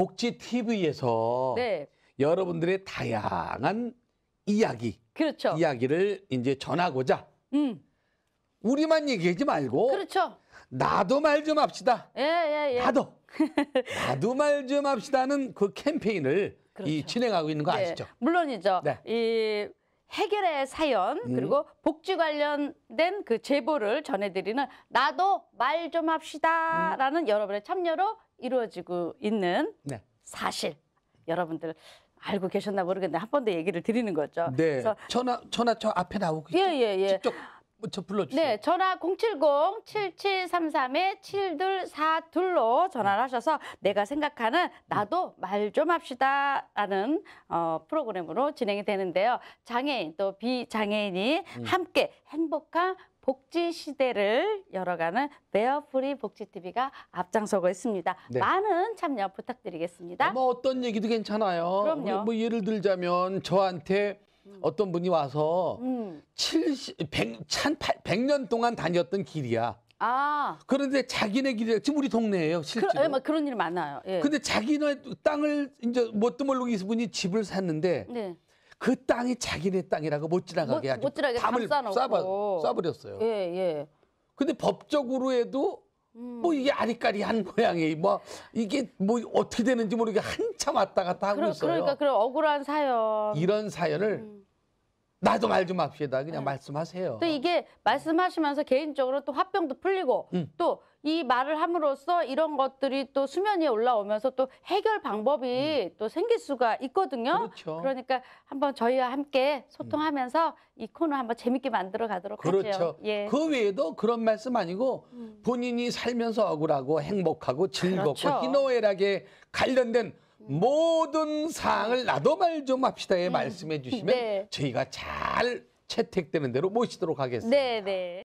복지 TV에서 네. 여러분들의 다양한 이야기, 그렇죠. 이야기를 이제 전하고자 음. 우리만 얘기하지 말고 그렇죠. 나도 말 좀 합시다. 예, 예, 예. 나도 나도 말 좀 합시다는 그 캠페인을 그렇죠. 이 진행하고 있는 거 네. 아시죠? 네, 물론이죠. 네. 이 해결의 사연 예. 그리고 복지 관련된 그 제보를 전해드리는 나도 말 좀 합시다라는 음. 여러분의 참여로 이루어지고 있는 네. 사실 여러분들 알고 계셨나 모르겠는데 한 번 더 얘기를 드리는 거죠. 네. 그래서 전화 전화 저 앞에 나오고 있 예, 예, 예. 직접 뭐 저 불러주세요. 네, 전화 070-7733-7242로 전화를 하셔서 내가 생각하는 나도 말 좀 합시다 라는 어, 프로그램으로 진행이 되는데요. 장애인 또 비장애인이 음. 함께 행복한 복지 시대를 열어가는 베어프리 복지TV가 앞장서고 있습니다. 네. 많은 참여 부탁드리겠습니다. 뭐 어떤 얘기도 괜찮아요. 그럼요. 뭐 예를 들자면 저한테 음. 어떤 분이 와서 음. 70, 100, 100년 동안 다녔던 길이야. 아. 그런데 자기네 길이 지금 우리 동네예요 실제로. 그, 예, 막 그런 일 많아요. 예. 근데 자기네 땅을 이제 못드모르고 이분이 집을 샀는데 네. 그 땅이 자기네 땅이라고 못 지나가게 하 아주 못 지나가게 밤을 싸버렸어요. 예, 예. 근데 법적으로 해도 뭐 음. 이게 아리까리한 모양이 뭐 이게 뭐 어떻게 되는지 모르게 한참 왔다 갔다 하고 그러, 있어요. 그러니까 그런 억울한 사연. 이런 사연을 음. 나도 말 좀 합시다. 그냥 네. 말씀하세요. 또 이게 말씀하시면서 개인적으로 또 화병도 풀리고 음. 또이 말을 함으로써 이런 것들이 또 수면 위에 올라오면서 또 해결 방법이 음. 또 생길 수가 있거든요. 그렇죠. 그러니까 한번 저희와 함께 소통하면서 음. 이 코너 한번 재밌게 만들어 가도록 그렇죠. 하죠. 예. 그 외에도 그런 말씀 아니고 음. 본인이 살면서 억울하고 행복하고 즐겁고 그렇죠. 희노애락에 관련된 모든 사항을 나도 말 좀 합시다에 예, 음. 말씀해 주시면 네. 저희가 잘 채택되는 대로 모시도록 하겠습니다. 네, 네.